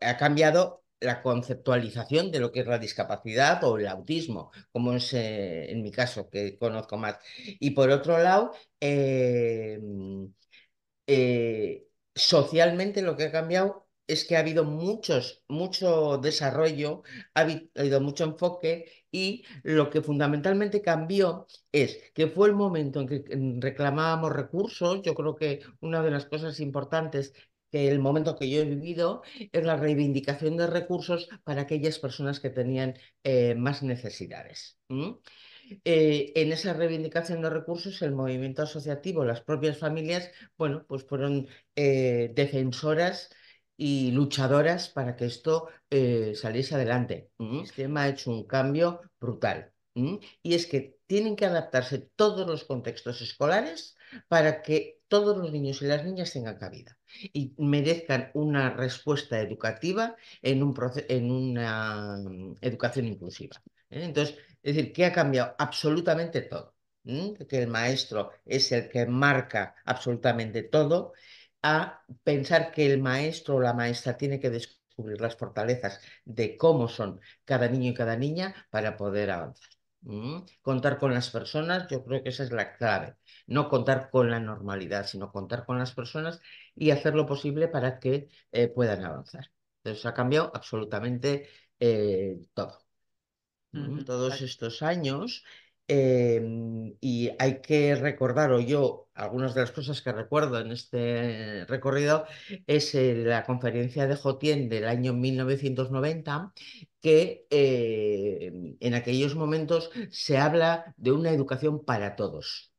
ha cambiado la conceptualización de lo que es la discapacidad o el autismo, como es eh, en mi caso, que conozco más. Y por otro lado, eh, eh, socialmente lo que ha cambiado es que ha habido muchos, mucho desarrollo, ha habido mucho enfoque y lo que fundamentalmente cambió es que fue el momento en que reclamábamos recursos. Yo creo que una de las cosas importantes que el momento que yo he vivido es la reivindicación de recursos para aquellas personas que tenían eh, más necesidades. Eh, en esa reivindicación de recursos, el movimiento asociativo, las propias familias, bueno, pues fueron eh, defensoras y luchadoras para que esto saliese adelante. El sistema ha hecho un cambio brutal. Y es que tienen que adaptarse todos los contextos escolares para que todos los niños y las niñas tengan cabida y merezcan una respuesta educativa en, un en una mm, educación inclusiva. ¿eh? Entonces, es decir, que ha cambiado absolutamente todo, que el maestro es el que marca absolutamente todo, a pensar que el maestro o la maestra tiene que descubrir las fortalezas de cómo son cada niño y cada niña para poder avanzar. Contar con las personas, yo creo que esa es la clave. No contar con la normalidad, sino contar con las personas y hacer lo posible para que eh, puedan avanzar. Entonces ha cambiado absolutamente eh, todo. Todos estos años Em, y hay que recordar, o yo, algunas de las cosas que recuerdo en este recorrido, es eh, la conferencia de Jotien del año 1990, que eh, en aquellos momentos se habla de una educación para todos.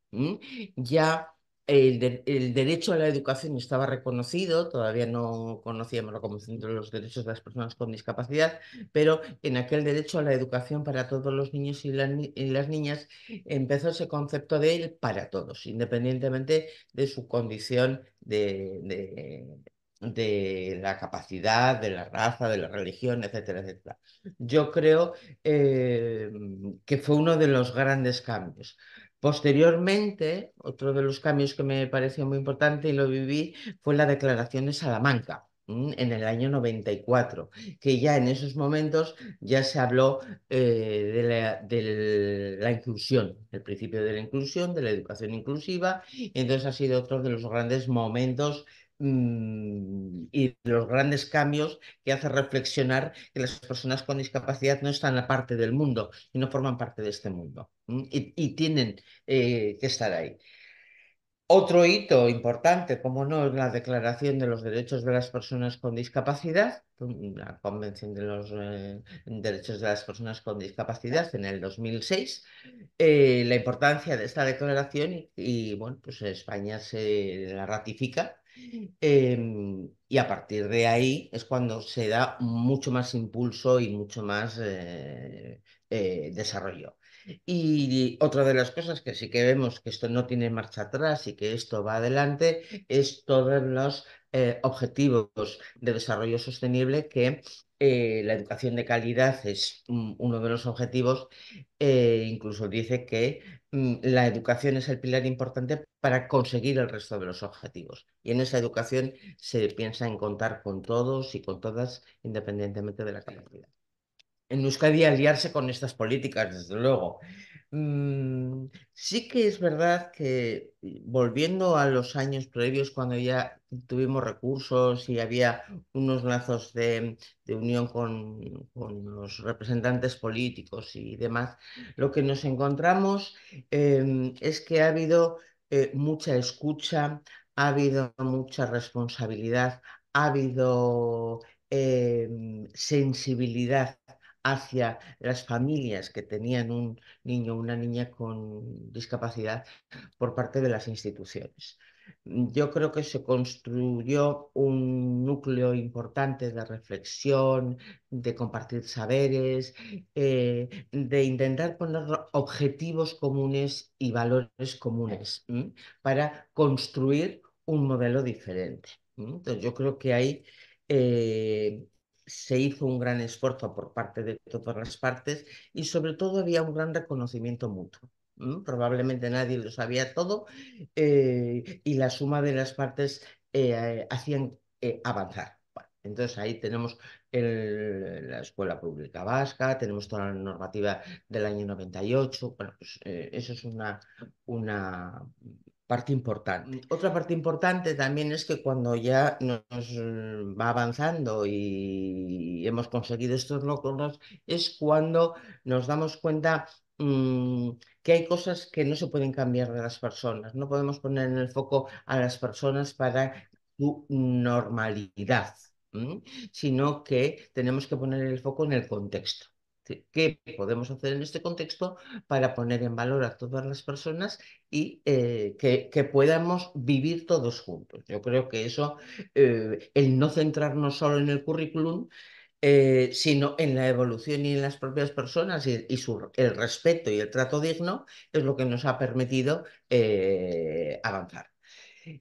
Ya el, derecho a la educación estaba reconocido, todavía no conocíamos como de los derechos de las personas con discapacidad, pero en aquel derecho a la educación para todos los niños y, las niñas empezó ese concepto de él para todos, independientemente de su condición de, la capacidad, de la raza, de la religión, etcétera, etcétera. Yo creo eh, que fue uno de los grandes cambios. Posteriormente, otro de los cambios que me pareció muy importante y lo viví fue la declaración de Salamanca mm, en el año 94, que ya en esos momentos ya se habló eh, de, la, de, la, inclusión, el principio de la inclusión, de la educación inclusiva, y entonces ha sido otro de los grandes momentos Mm, y los grandes cambios que hace reflexionar que las personas con discapacidad no están aparte del mundo y no forman parte de este mundo y, tienen eh, que estar ahí. Otro hito importante, como no, es la Declaración de los Derechos de las Personas con Discapacidad, la Convención de los eh, Derechos de las Personas con Discapacidad en el 2006, eh, la importancia de esta declaración y, y bueno, pues España se la ratifica Em, y a partir de ahí es cuando se da mucho más impulso y mucho más eh, eh, desarrollo. Y otra de las cosas que sí que vemos que esto no tiene marcha atrás y que esto va adelante es todos los eh, objetivos de desarrollo sostenible que eh, la educación de calidad es uno de los objetivos, eh, incluso dice que mm, la educación es el pilar importante para conseguir el resto de los objetivos. Y en esa educación se piensa en contar con todos y con todas, independientemente de la calidad En Euskadi aliarse con estas políticas, desde luego. Mm, sí que es verdad que volviendo a los años previos, cuando ya tuvimos recursos y había unos lazos de, unión con, los representantes políticos y demás, lo que nos encontramos em, es que ha habido eh, mucha escucha, ha habido mucha responsabilidad, ha habido em, sensibilidad hacia las familias que tenían un niño o una niña con discapacidad por parte de las instituciones. Mm, yo creo que se construyó un núcleo importante de reflexión, de compartir saberes, eh, de intentar poner objetivos comunes y valores comunes para construir un modelo diferente. Entonces, yo creo que hay se hizo un gran esfuerzo por parte de todas las partes y sobre todo había un gran reconocimiento mutuo. Probablemente nadie lo sabía todo eh, y la suma de las partes eh, hacían eh, avanzar. entonces ahí tenemos el, la escuela pública vasca, tenemos toda la normativa del año 98. Bueno, pues eso es una, una importante. Mm, otra parte importante también es que cuando ya nos mm, va avanzando y hemos conseguido estos logros, es cuando nos damos cuenta mm, que hay cosas que no se pueden cambiar de las personas. No podemos poner en el foco a las personas para su normalidad, sino que tenemos que poner el foco en el contexto qué podemos hacer en este contexto para poner en valor a todas las personas y eh, que, podamos vivir todos juntos. Yo creo que eso, eh, el no centrarnos solo en el currículum, eh, sino en la evolución y en las propias personas y, el respeto y el trato digno es lo que nos ha permitido avanzar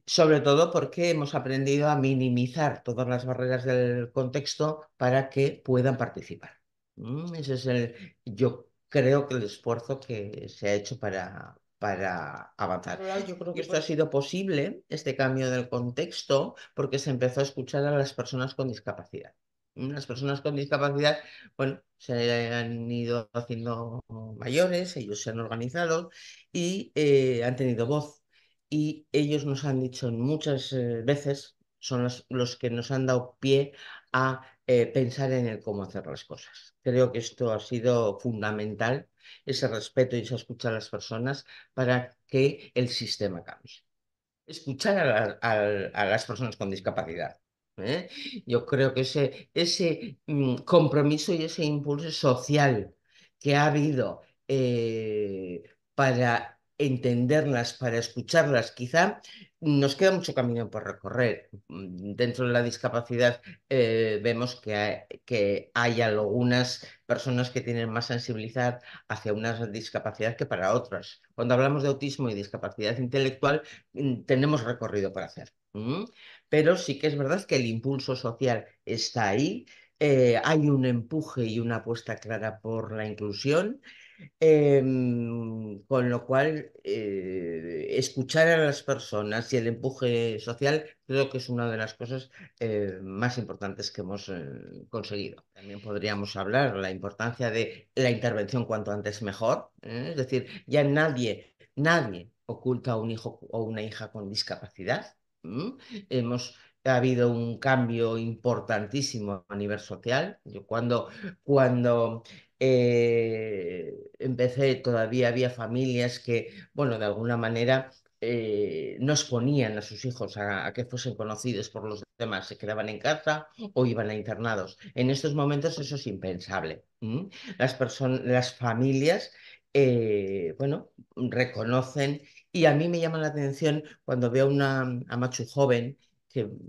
sobre todo porque hemos aprendido a minimizar todas las barreras del contexto para que puedan participar. Mm, ese es el, yo creo que el esfuerzo que se ha hecho para, para avanzar. yo creo que esto ha sido posible, este cambio del contexto, porque se empezó a escuchar a las personas con discapacidad. Las personas con discapacidad, bueno, se han ido haciendo mayores, ellos se han organizado y eh, han tenido voz. Y ellos nos han dicho muchas eh, veces, son los que nos han dado pie a eh, pensar en el cómo hacer las cosas. Creo que esto ha sido fundamental, ese respeto y esa escucha a las personas para que el sistema cambie. Escuchar a, las personas con discapacidad. ¿eh? Yo creo que ese, ese mm, compromiso y ese impulso social que ha habido eh, para entenderlas, para escucharlas. Quizá nos queda mucho camino por recorrer. Dentro de la discapacidad eh, vemos que hay, que algunas personas que tienen más sensibilidad hacia una discapacidad que para otras. Cuando hablamos de autismo y discapacidad intelectual, mm, tenemos recorrido por hacer. Pero sí que es verdad que el impulso social está ahí. Eh, hay un empuje y una apuesta clara por la inclusión Em, con lo cual, eh, escuchar a las personas y el empuje social creo que es una de las cosas eh, más importantes que hemos eh, conseguido. También podríamos hablar la importancia de la intervención cuanto antes mejor. Es decir, ya nadie, nadie oculta a un hijo o una hija con discapacidad. Hemos ha habido un cambio importantísimo a nivel social. Yo cuando, cuando eh, empecé, todavía había familias que, bueno, de alguna manera eh, no exponían a sus hijos a, que fuesen conocidos por los demás, se quedaban en casa o iban a internados. En estos momentos eso es impensable. Las, las familias, eh, bueno, reconocen y a mí me llama la atención cuando veo una, a Machu joven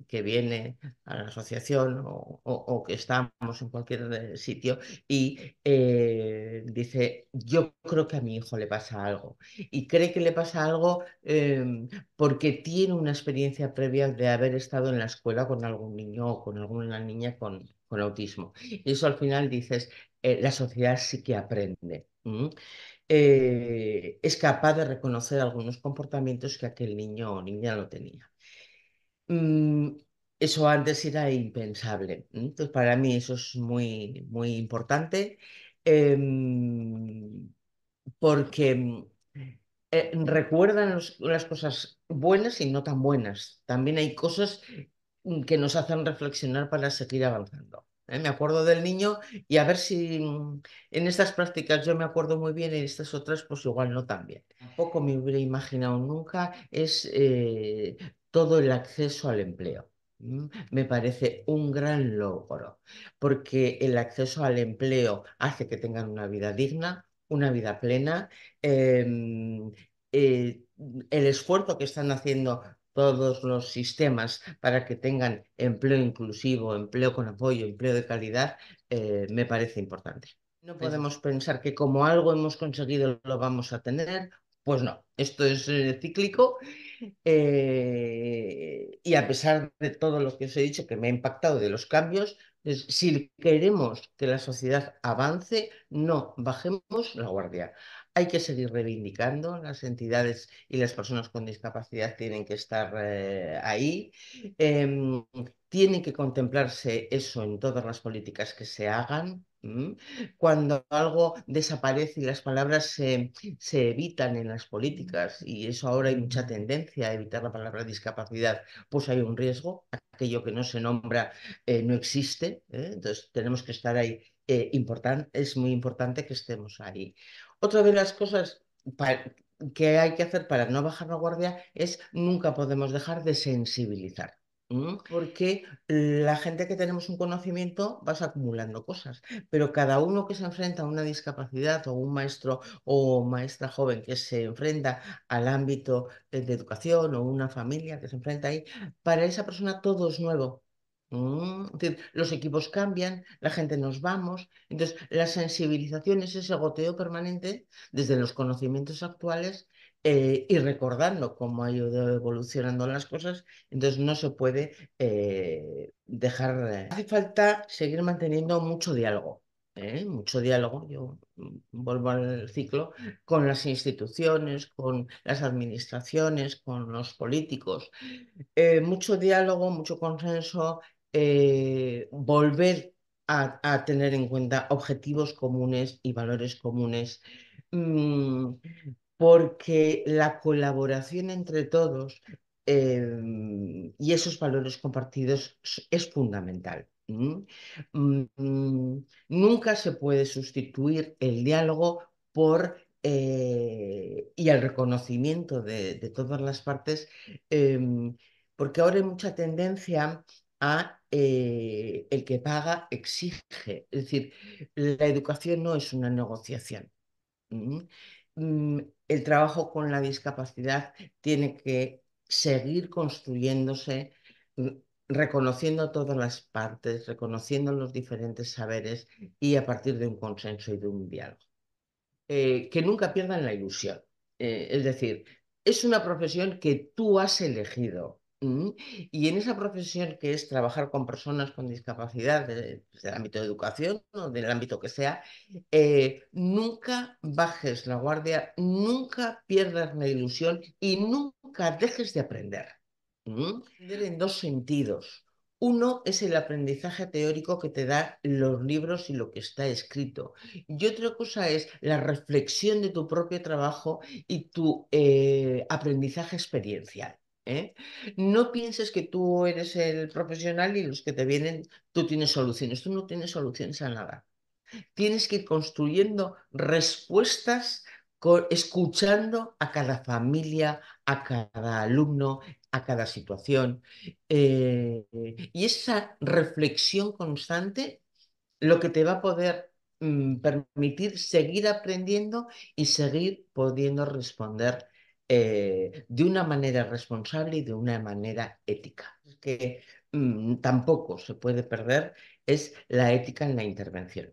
que, viene a la asociación o, que estamos en cualquier sitio y eh, dice, yo creo que a mi hijo le pasa algo. Y cree que le pasa algo em, porque tiene una experiencia previa de haber estado en la escuela con algún niño o con alguna niña con, autismo. Y eso al final dices, eh, la sociedad sí que aprende. Eh, es capaz de reconocer algunos comportamientos que aquel niño o niña no tenía. Mm, eso antes era impensable. Entonces, para mí eso es muy, muy importante em, porque mm, eh, recuerdan las cosas buenas y no tan buenas. También hay cosas mm, que nos hacen reflexionar para seguir avanzando. ¿eh? Me acuerdo del niño y a ver si en estas prácticas yo me acuerdo muy bien, y en estas otras pues igual no tan bien. Tampoco me hubiera imaginado nunca es eh, todo el acceso al empleo. Me parece un gran logro, porque el acceso al empleo hace que tengan una vida digna, una vida plena. Em, eh, el esfuerzo que están haciendo todos los sistemas para que tengan empleo inclusivo, empleo con apoyo, empleo de calidad, eh, me parece importante. No pues podemos pensar que como algo hemos conseguido lo vamos a tener, pues no, esto es eh, cíclico eh, y a pesar de todo lo que os he dicho, que me ha impactado de los cambios, si queremos que la sociedad avance, no bajemos la guardia. Hay que seguir reivindicando, las entidades y las personas con discapacidad tienen que estar eh, ahí. Em, tienen tiene que contemplarse eso en todas las políticas que se hagan. Cuando algo desaparece y las palabras se, evitan en las políticas, y eso ahora hay mucha tendencia a evitar la palabra discapacidad, pues hay un riesgo, aquello que no se nombra eh, no existe, ¿eh? entonces tenemos que estar ahí, eh, es muy importante que estemos ahí. Otra de las cosas que hay que hacer para no bajar la guardia es nunca podemos dejar de sensibilizar. Porque la gente que tenemos un conocimiento vas acumulando cosas, pero cada uno que se enfrenta a una discapacidad o un maestro o maestra joven que se enfrenta al ámbito eh, de, educación o una familia que se enfrenta ahí, para esa persona todo es nuevo. Mm, los equipos cambian, la gente nos vamos, entonces la sensibilización es ese goteo permanente desde los conocimientos actuales eh, y recordando cómo ha ido evolucionando las cosas, entonces no se puede eh, dejar. Hace falta seguir manteniendo mucho diálogo, ¿eh? mucho diálogo, yo vuelvo al ciclo, con las instituciones, con las administraciones, con los políticos. mucho diálogo, mucho consenso, volver a, tener en cuenta objetivos comunes y valores comunes. Mm, porque la colaboración entre todos em, y esos valores compartidos es fundamental. Mm, mm, nunca se puede sustituir el diálogo por eh, y el reconocimiento de, todas las partes, em, porque ahora hay mucha tendencia a eh, el que paga exige. Es decir, la educación no es una negociación. Mm, el trabajo con la discapacidad tiene que seguir construyéndose, mm, reconociendo todas las partes, reconociendo los diferentes saberes y a partir de un consenso y de un diálogo. Eh, que nunca pierdan la ilusión. Eh, es decir, es una profesión que tú has elegido, y en esa profesión que es trabajar con personas con discapacidad pues, del ámbito de educación o del ámbito que sea, eh, nunca bajes la guardia, nunca pierdas la ilusión y nunca dejes de aprender. Aprender en dos sentidos. Uno es el aprendizaje teórico que te dan los libros y lo que está escrito. Y otra cosa es la reflexión de tu propio trabajo y tu eh, aprendizaje experiencial. ¿eh? No pienses que tú eres el profesional y los que te vienen, tú tienes soluciones. Tú no tienes soluciones a nada. Tienes que ir construyendo respuestas escuchando a cada familia, a cada alumno, a cada situación. Eh, y esa reflexión constante lo que te va a poder mm, permitir seguir aprendiendo y seguir pudiendo responder eh, de una manera responsable y de una manera ética. Que mm, tampoco se puede perder es la ética en la intervención.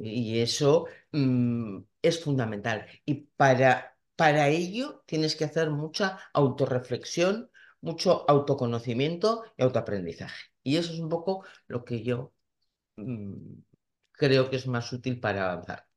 Y eso mm, es fundamental. Y para, para ello tienes que hacer mucha autorreflexión, mucho autoconocimiento y autoaprendizaje. Y eso es un poco lo que yo mm, creo que es más útil para avanzar.